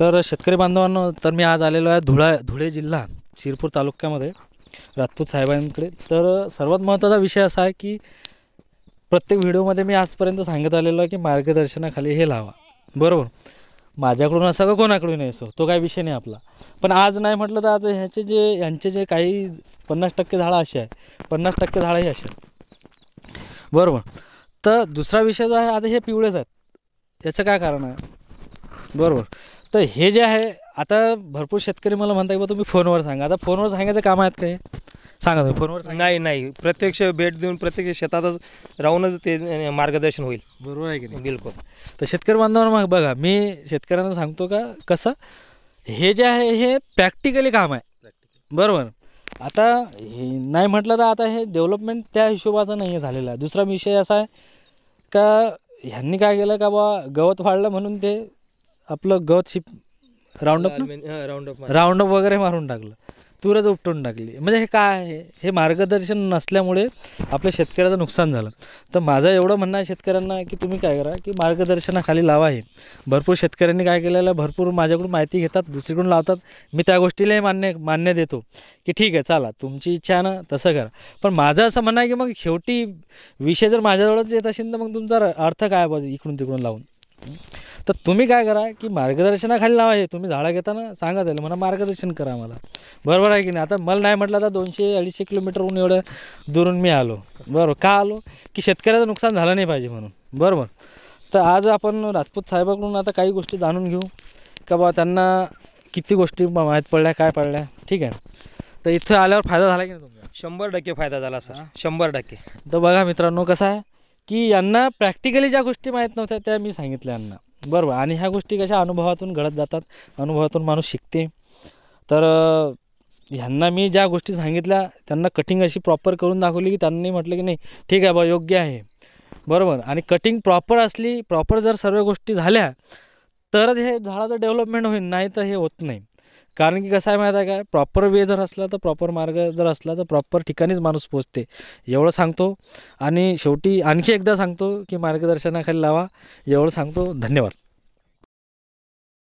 तर शेतकरी बांधवांनो तर मी आज आलेलो आहे धुळा धुळे जिल्हा शिरपूर तालुक्यामध्ये राजपूत साहेबांकडे तर सर्वात महत्त्वाचा विषय असा आहे की प्रत्येक व्हिडिओमध्ये मी आजपर्यंत सांगत आलेलो आहे की मार्गदर्शनाखाली हे लावा बरोबर माझ्याकडून असा का कोणाकडून असो तो काही विषय नाही आपला पण आज नाही म्हटलं तर आज ह्याचे जे यांचे जे काही पन्नास टक्के झाडं असे आहे पन्नास टक्के झाडंही असे आहेत बरोबर तर दुसरा विषय जो आहे आता हे पिवळेच आहेत याचं काय कारण आहे बरोबर तर हे जे आहे आता भरपूर शेतकरी मला म्हणता की तुम्ही फोनवर सांगा आता फोनवर सांगायचं काम आहेत काय सांगा तुम्ही फोनवर सांगा नाही नाही प्रत्यक्ष भेट देऊन प्रत्यक्ष शेतातच राहूनच ते मार्गदर्शन होईल बरोबर आहे की नाही बिलकुल तर शेतकरी बांधवांना मग बघा मी शेतकऱ्यांना सांगतो का कसं हे जे आहे हे प्रॅक्टिकली काम आहे बरोबर आता नाही म्हटलं तर आता हे डेव्हलपमेंट त्या हिशोबाचं नाही झालेला आहे दुसरा विषय असा आहे का ह्यांनी काय केलं का बा गवत फाळलं म्हणून ते आपलं गवत शिप राऊंडअप राऊंडअप राऊंडअप वगैरे मारून टाकलं तुरच उपटून टाकली म्हणजे हे काय आहे हे मार्गदर्शन नसल्यामुळे आपल्या शेतकऱ्याचं नुकसान झालं तर माझं एवढं म्हणणं आहे शेतकऱ्यांना की तुम्ही काय करा की मार्गदर्शनाखाली लावा हे भरपूर शेतकऱ्यांनी काय केलेलं आहे भरपूर माझ्याकडून माहिती घेतात दुसरीकडून लावतात मी त्या गोष्टीलाही मान्य मान्य देतो की ठीक आहे चला तुमची इच्छा ना तसं करा पण माझं असं म्हणणं आहे की मग शेवटी विषय जर माझ्याजवळच येत असेल तर मग तुमचा अर्थ काय पाहिजे इकडून तिकडून लावून तर तुम्ही काय करा की मार्गदर्शनाखाली नाव आहे तुम्ही झाडं घेताना सांगा त्याला मला मार्गदर्शन करा मला बरोबर आहे की नाही आता मला नाही म्हटलं तर दोनशे अडीचशे किलोमीटरहून एवढं दुरून मी आलो बरोबर का आलो की शेतकऱ्याचं नुकसान झालं नाही पाहिजे म्हणून बरोबर तर आज आपण राजपूत साहेबाकडून आता काही गोष्टी जाणून घेऊ का बा त्यांना किती गोष्टी माहीत पडल्या काय पडल्या ठीक आहे तर इथं आल्यावर फायदा झाला की नाही तुमचा शंभर टक्के फायदा झाला सर शंभर टक्के तर बघा मित्रांनो कसं आहे की यांना प्रॅक्टिकली ज्या गोष्टी माहीत नव्हत्या त्या मी सांगितल्या यांना बरोबर आणि ह्या गोष्टी कशा अनुभवातून घडत जातात अनुभवातून माणूस शिकते तर ह्यांना मी ज्या गोष्टी सांगितल्या त्यांना कटिंग अशी प्रॉपर करून दाखवली की त्यांनी म्हटलं की नाही ठीक आहे बा योग्य आहे बरोबर आणि कटिंग प्रॉपर असली प्रॉपर जर सर्व गोष्टी झाल्या तरच हे झाडाचं डेव्हलपमेंट होईल नाही तर हे होत नाही कारण की कसं आहे माहीत आहे काय प्रॉपर वे जर असला तर प्रॉपर मार्ग जर असला तर प्रॉपर ठिकाणीच माणूस पोचते एवढं सांगतो आणि शेवटी आणखी एकदा सांगतो की मार्गदर्शनाखाली लावा एवढं सांगतो धन्यवाद